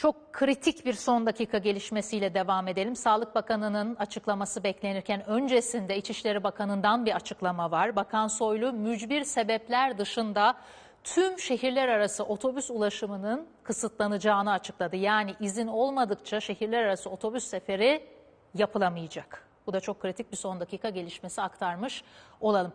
çok kritik bir son dakika gelişmesiyle devam edelim. Sağlık Bakanı'nın açıklaması beklenirken öncesinde İçişleri Bakanı'ndan bir açıklama var. Bakan Soylu mücbir sebepler dışında tüm şehirler arası otobüs ulaşımının kısıtlanacağını açıkladı. Yani izin olmadıkça şehirler arası otobüs seferi yapılamayacak. Bu da çok kritik bir son dakika gelişmesi aktarmış olalım.